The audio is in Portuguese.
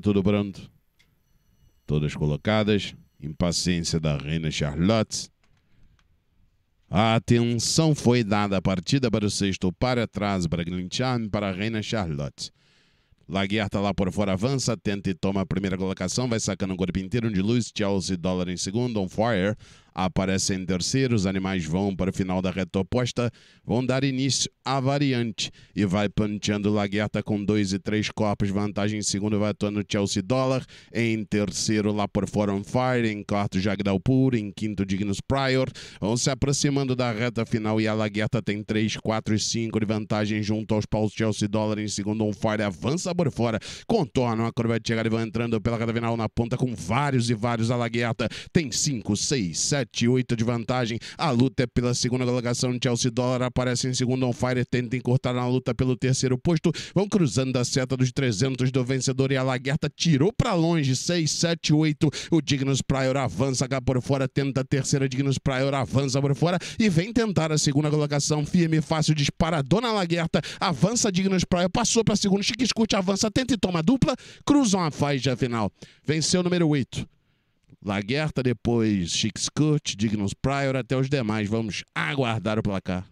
Tudo pronto? Todas colocadas. Impaciência da Reina Charlotte. A atenção foi dada à partida para o sexto para trás, Charm para a Reina Charlotte. Laguerta tá lá por fora avança, tenta e toma a primeira colocação, vai sacando o corpo inteiro de luz, Chelsea Dollar em segundo, on fire aparecem terceiros, animais vão para o final da reta oposta, vão dar início à variante e vai panteando Laguerta com dois e três corpos, vantagem em segundo vai atuando Chelsea Dollar, em terceiro lá por fora on fire, em quarto Jagdalpur, em quinto Dignus Prior vão se aproximando da reta final e a Laguerta tem três, quatro e cinco de vantagem junto aos paus Chelsea Dollar em segundo on fire, avança por fora, contorna a curva de chegada e vão entrando pela reta final na ponta com vários e vários a Laguerta, tem cinco, seis, sete 7-8 de vantagem. A luta é pela segunda colocação. Chelsea Dollar aparece em segundo. On Fire tenta encurtar na luta pelo terceiro posto. Vão cruzando a seta dos 300 do vencedor e a Laguerta tirou para longe. 6, 7, 8. O Dignus Prior avança cá por fora. Tenta a terceira. Dignus Prior avança por fora e vem tentar a segunda colocação. Firme, fácil, dispara. Dona Laguerta avança. Dignus Prior passou para segundo. Chique escute avança, tenta e toma dupla. Cruzam a faixa final. Venceu o número 8. Laguerta, depois Chico Scut, Dignos Prior, até os demais. Vamos aguardar o placar.